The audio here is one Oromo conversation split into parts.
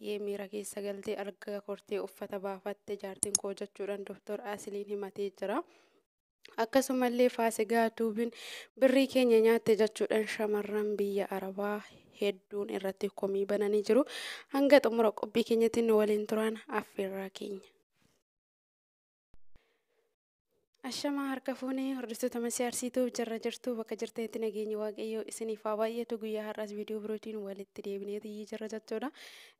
baay'ee miira keessa galtee argaa kortee uffata baafatte jaartiin koo jechuudhan Dooktar Asiliin himatee jira. Akkasumallee Faasigaa duubiin birrii keenya nyaatte jechuudhaan shamarran biyya Arabaa hedduun irratti komii bananii jiru. Hanga xumura qobbii keenyatti nu waliin turan affeerraa keenya. Ashama harka fuunee hordoftoota masiyarsiituuf jarra jirtu bakka itti nageenya waaqayyoo isiniif haa baay'atu guyyaa har'aas viidiyoo birootiin walitti deebineeti jirra jechuudha.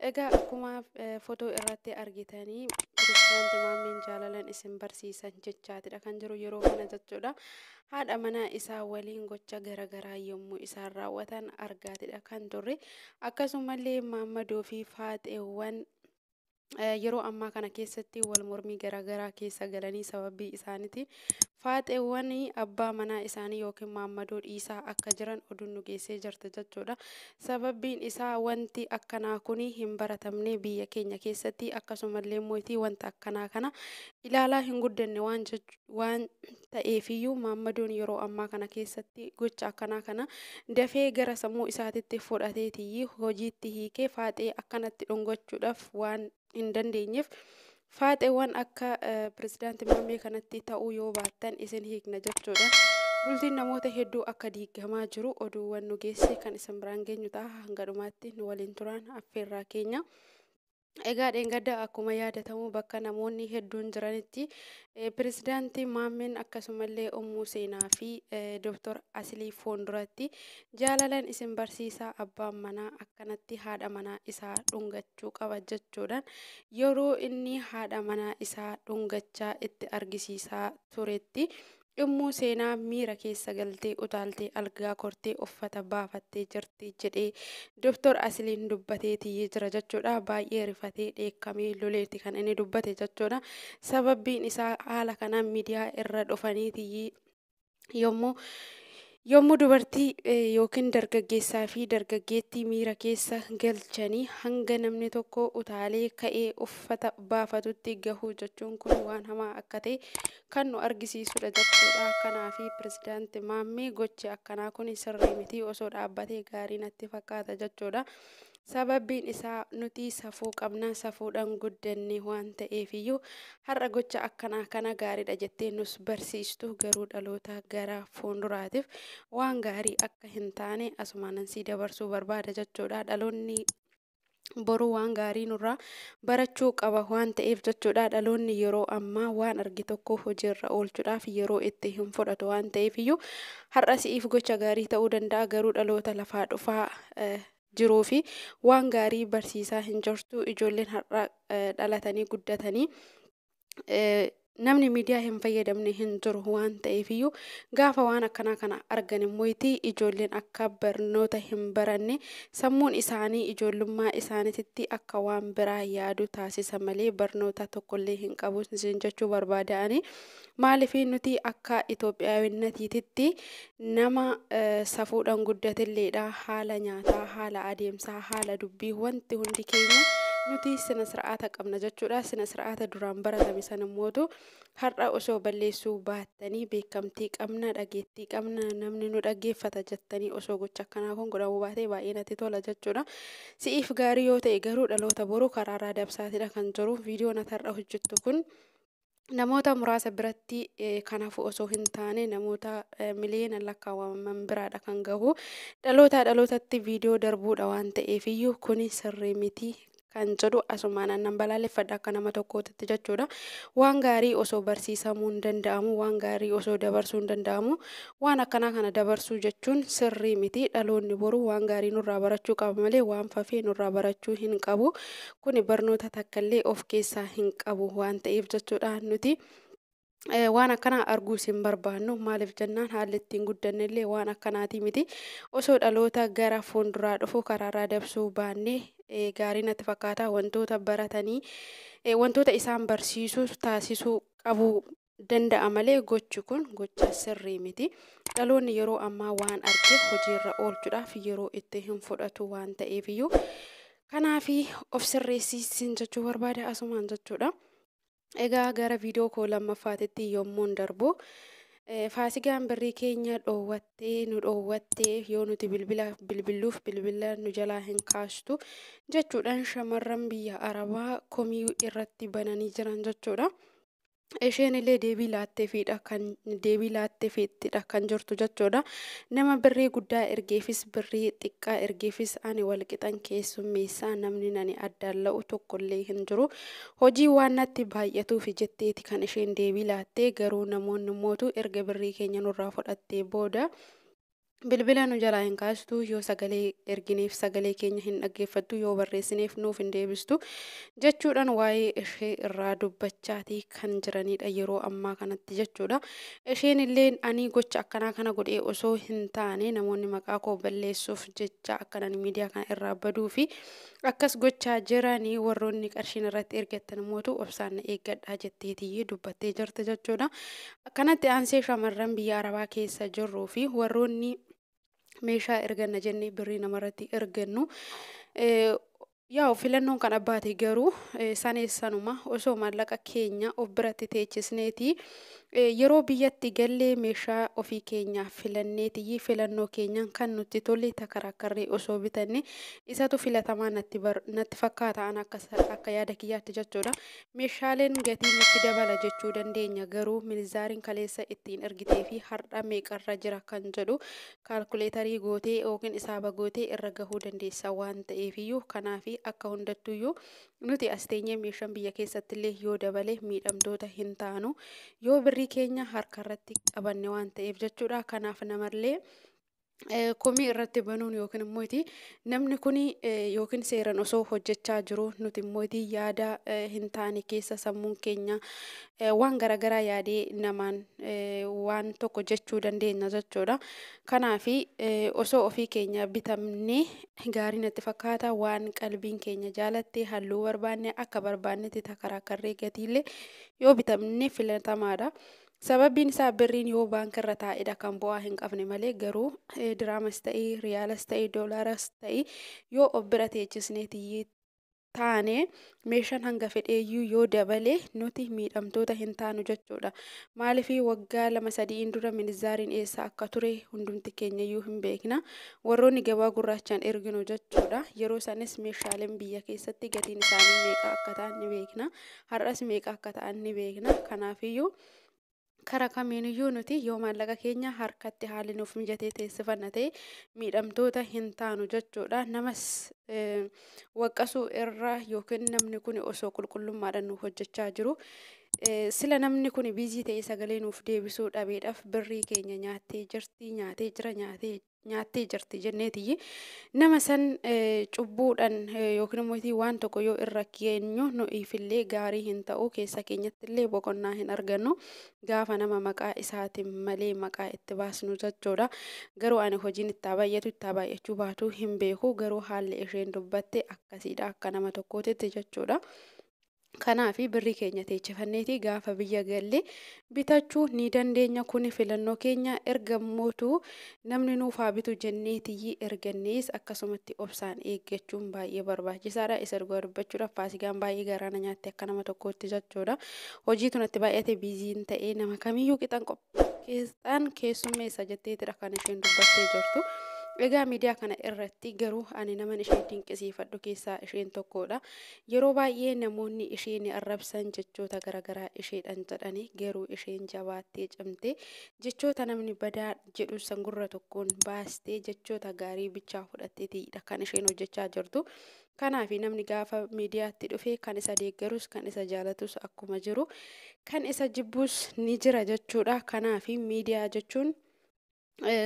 Egaa akkuma e, footoo irratti argitanii kiristaanti maammiin jaalalan isin barsiisan jechaatidha kan jiru yeroo mana jechuudha. Haadha manaa isaa waliin gocha garaagaraa yommuu isaan raawwatan argaatidha kan turre. Akkasumallee maammadoo fi faaxeewwan Eh, yeroo ammaa kana keessatti wal mormii garaagaraa keessa galanii sababii isaaniti Faaxeewwan abbaa manaa isaanii yookiin maammadoo dhiisaa akka jiran oduun nu geessee jirti jechuudha. Sababbiin isaa wanti akkanaa kun hin baratamne biyya keenya keessatti akkasumallee mootii wanta akkanaa kana ilaalaa hin guddanne waan ta'eefiyyuu maammadoon yeroo ammaa kana keessatti gocha akkanaa kana dafee gara sammuu isaatitti fudhateetii hojiitti hiikee faaxee akkanatti dhongochuudhaaf waan hin dandeenyeef faaxeewwan akka eh, pirezidaanti mormee kanatti ta'uu yoo baattan isin hiikna jechuudha. Bultiin namoota hedduu akka diigamaa jiru oduuwwan nu geesse kan isin biraan geenyu ta'a hanga dhumaatti nu waliin turan affeerraa keenya. Egaa gadda akkuma yaadatamu bakka namoonni hedduun jiranitti eh, pirezidaantii Maammeen akkasumallee ummuu Seenaa fi eh, Dooktor Asilii Foonduratti jaalalan isin barsiisaa abbaan manaa akkanatti haadha manaa isaa dhungachuu qaba jechuudhaan yeroo inni haadha manaa isaa dhungachaa itti argisiisaa turetti Dhimmoo seenaa miira keessa galtee utaaltee algaa kortee uffata baafattee jirti jedhee doktor Asiliin dubbatee tiyyee jira jechuudha. Baay'ee rifatee dheekkamee loleeti kan inni dubbate jechuudha. Sababbiin isaa haala kanaan miidiyaa irra dhufanii tiyyii yommuu Yommuu dubartii eh, yookiin dargaggeessaa fi dargaggeettii miira keessa galchanii hanga namni tokko utaalee ka'ee uffata baafatutti gahu jechuun kun waan hamaa akka ta'e kan nu argisiisudha jechuudha. Kanaafi pirezidaanti Maammee gochi akkanaa kun sirrii miti osoo dhaabbatee gaarii natti fakkaata jechuudha. Sababbiin isaa nuti safuu qabnaa safuudhaan guddanne waan ta'eef iyyuu har'a gocha akkanaa kana gaariidha jettee nus barsiistu garuu dhaloota gara duraatiif waan gaarii akka hin taane asumaan si dabarsuu barbaada jechuudha dhaloonni boruu waan gaarii nurraa barachuu qaba waan ta'eef jechuudha dhaloonni yeroo ammaa waan argi tokko hojiirra oolchuudhaaf yeroo itti hin fudhatu waan ta'eef iyyuu har'a si'iif gocha gaarii ta'uu danda'a garuu dhaloota lafaa dhufaa eh, jiruufi waan gaarii barsiisaa hin jirtu ijoolleen har'a eh, dhalatanii guddatanii eh, namni miidiyaa hin fayyadamne hin jiru waan ta'eefiyyuu gaafa waan akkanaa kana argan immoo ijoolleen akka barnoota hin baranne sammuun isaanii ijoollummaa isaaniititti akka waan biraa yaadu taasisa malee barnoota tokkollee hin qabu jechuu barbaada'anii maaliifii nuti akka Itoophiyaawinatiititti nama eh, safuudhaan guddatilleedha haala nyaataa haala adeemsaa haala dubbii wanti hundi keenya. nuti sina sir'aata qabna jechuudha. Sina sir'aata duraan baratame san immoo har'a osoo balleessuu baattanii beekamtii qabna dhageettii qabna namni nu dhaggeeffata jettanii osoo gocha akkanaa kun godhamuu baatee baay'ee natti tola jechuudha. Si'iif gaarii yoo ta'e garuu dhaloota boruu karaaraa dabsaatiidha kan jiru viidiyoon atarra hojjettu kun. Namoota muraasa biratti eh, kanaafuu osoo hin taane namoota eh, miliyoona lakkaawwaman biraadha kan gahu dhaloota dhalootatti viidiyoo darbuudha waan ta'eef kuni sirrii miti kan jedhu asumaan annan balaaleffadha akka nama tokkootti jechuudha. Waan gaarii osoo barsiisamuu hin danda'amu, waan gaarii osoo dabarsuu hin danda'amu, waan akkanaa kana dabarsuu jechuun sirrii miti. Dhaloonni boru waan gaarii nurraa barachuu qaba malee waan fafee nurraa barachuu hin qabu. Kuni barnoota illee of keessaa hin qabu waan ta'eef jechuudha nuti. Eh, waan akkanaa arguus hin barbaannu maaliif jennaan haalli ittiin guddanne waan akkanaatii miti osoo dhaloota gara fuulduraa dhufu karaarraa dabsuu baanne eh, gaarii natti fakkaata wantoota baratanii eh, wantoota isaan barsiisuu taasisuu qabuu danda'a malee gochi kun gocha sirrii miti dhaloonni yeroo ammaa waan argeef hojiirra oolchuudhaaf yeroo itti hin fudhatu waan ta'eefiyyuu kanaafi of sirreessiisin jechuu barbaada asumaan jechuudha. Egaa gara viidiyoo koo lammaffaatitti yommuu darbu e, faasigaan birri keenya dhoowwattee nu dhoowwattee yoo nuti bilbila bilbilluuf bilbila nu jalaa hin kaastu jechuudhaan shamarran biyya arabaa komii irratti bananii jiran jechuudha. isheen illee deebii laatteefiidha kan deebii kan jirtu jechuudha nama birrii guddaa ergeefis birrii xiqqaa ergeefis ani walqixan keessummeessaa namni nani addaan la'u tokkollee hin jiru hojii waan natti baay'atuuf jetteeti kan isheen deebii laattee garuu namoonni mootu erga birrii keenya nurraa fudhattee booda. Bilbila nu jalaa hin yoo sagalee ergineef sagalee keenya hin dhaggeeffattu yoo barreessineef nuuf hin deebistu jechuudhaan waa'ee ishee irraa dubbachaatii kan jiranidha yeroo ammaa kanatti jechuudha. Isheen illee ani gocha akkanaa kana godhee osoo hin taane namoonni maqaa koo balleessuuf jecha akkanaan miidiyaa kana irraa baduu fi akkas gochaa jiranii warroonni qarshiin irratti ergattan mootu obsaan eeggadhaa tiyee dubbattee jirta jechuudha. Kanatti aansee shamarran biyya keessa jirruu fi warroonni meeshaa erganna jennee birrii namarratti ergannu. Yaa filannoon kan abbaate garuu saneessanuma osoo maallaqa keenya of biratti teechisneeti Yeroo biyyatti gallee meeshaa ofii keenyaaf filanneetii filannoo keenyaan kan nuti tole takaraakkarree osoo bitanne isatu filatamaa natti fakkaata an akka yaada kiyyaatti jechuudha. Meeshaaleen gatii nutti dabala jechuu dandeenya garuu minzaariin kaleessa ittiin ergitee fi har'a meeqarra jira kan jedhu kaalkuleetarii gootee yookiin isaaba gootee irra gahuu dandeessa waan ta'eefiyyuu kanaafi akka hundattuyyuu nuti as teenyee meeshaan biyya keessattillee yoo dabale miidhamtoota hin taanu yoo birrii keenya harkarratti qabanne waan ta'eef jechuudha kanaaf namallee komii irratti banuun yookiin immoo namni kun eh, yookiin seeran osoo hojjechaa jiru nuti immoo yaada eh, hin taane keessa sammuun keenya eh, waan garaagaraa yaadee namaan waan tokko jechuu dandeenya jechuudha. Kanaafi osoo ofii keenya bitamnee gaarii natti fakkaata waan qalbiin keenya jaalattee halluu barbaanne akka barbaannetti takarakarree gatiilee yoo bitamne filatamaadha. sababiin isaa birriin yoo baankarra taa'edha kan bu'aa hin qabne malee garuu eh, diraamas ta'ee riyaalas ta'ee doolaaras ta'ee yoo obbira teechisnee teechisnee taane meeshaan hanga fedheeyyuu yoo dabale nuti miidhamtoota hin taanu jechuudha. Maaliifii waggaa lama sadiin dura minizaariin eessaa akka ture hundumti keenyayyuu hin beekna. Warroonni gabaa gurraachaan erginu jechuudha. Yeroo sanis meeshaaleen biyya keessatti gatiin isaanii meeqa akka ta'an ni beekna. Har'as meeqa akka ta'an ni beekna. Kanaafiyyuu Kara kamiiniyyuu nuti yoo maallaqa keenya harkatti haalli nuuf mijatee teessifanna ta'e miidhamtoota hin taanu jechuudha. Namas eh, waqqasuu irra yookiin namni kun osoo qulqullummaadhaan nu hojjechaa jiru. Eh, sila namni kun biizii ta'ee sagalee nuuf deebisuu dhabeedhaaf birrii keenya nyaatee jirti, nyaatee jira, nyaatee nyaattee jirti jenneetiyyi nama san e, cubbuudhaan e, yookiin immoo waan tokko yoo irra keenyu nu ifillee gaarii hin ta'u keessa keenyatti illee boqonnaa hin argannu gaafa nama maqaa isaatiin malee maqaa itti baasnu jechuudha garuu ani hojiin ittaa baay'atu ittaa baay'achuu baatu hin beeku garuu haalli isheen dubbatte akkasiidha akka nama tokkootitti jechuudha. Kanaafi birrii keenya teechifanneeti gaafa biyya galle bitachuu ni dandeenya. Kuni filannoo keenya erga mootu namni nuufaa bitu jenneetii ergannees akkasumatti obsaan eeggachuun baay'ee barbaachisaadha. Isa dhugaa dubbachuudhaaf faasigaan baay'ee garaana nyaatti akka nama tokkootti jechuudha. Hojiitu natti baay'ate biiziin ta'ee nama kamiyyuu qixan qopheessaan keessummeessa jetteetidha kan isheen dubbattee jirtu. Eegaa miidiyaa kana irratti garuu ani naman ishee dinqisiifadhu keessaa isheen tokkodha. Yeroo baay'ee namoonni isheen arrabsan jechoota garaagaraa isheedhan jedhanii garuu isheen jabaattee cimtee jechoota namni badaa jedhu sangurra tokkoon baastee jechoota gaarii bichaa fudhatteetidha kan isheen hojjechaa jirtu. Kanaafi namni gaafa miidiyaatti dhufee kan isa deeggarus kan isa jaalatus akkuma jiru kan isa jibbuus ni jira jechuudha. kanaafi miidiyaa jechuun.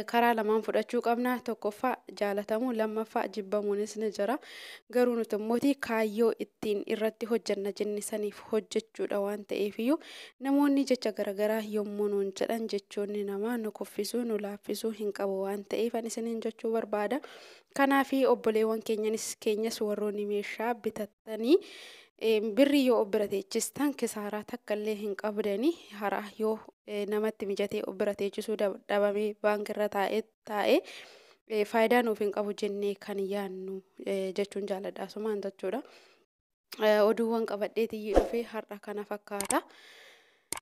karaa lamaan fudhachuu qabna tokkoffaa jaalatamuu lammaffaa jibbamuunis ni jira garuu nuti immooti kaayyoo ittiin irratti hojjanna jennisaniif hojjechuudha waan ta'eef iyyuu namoonni jecha garaagaraa yommuu nuun jedhan jechoonni namaa nu kuffisuu nu laaffisuu hin qabu waan ta'eef ani isiniin jechuu barbaada kanaaf obboleewwan keenyanis keenyas warroonni meeshaa bitatanii birri yoo obbiratee kisaaraa takka illee hin qabdanii haraa yoo eh, namatti mijatee obbiratee ichisuu dhabamee baankiirra taa'ee eh, faayidaa nuuf hin qabu jennee kan yaannu eh, jechuun jaaladha asumaan jechuudha. Oduuwwan qabadhee qabadheetii dhufee har'a kana fakkaata.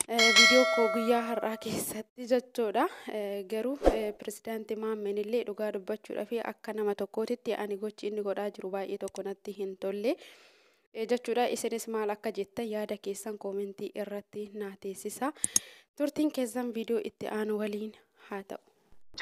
Viidiyoo koo guyyaa har'aa keessatti jechuudha. Garuu pirezidaanti Maammin illee dhugaa dubbachuudhaa fi akka nama tokkootitti ani gochi inni godhaa jiru baay'ee tokko natti hin tolle. jechuudha. Isinis maal akka jettan yaada keessan koomentii irratti naa teessisa. Turtiin keessan viidiyoo itti aanu waliin haa ta'u.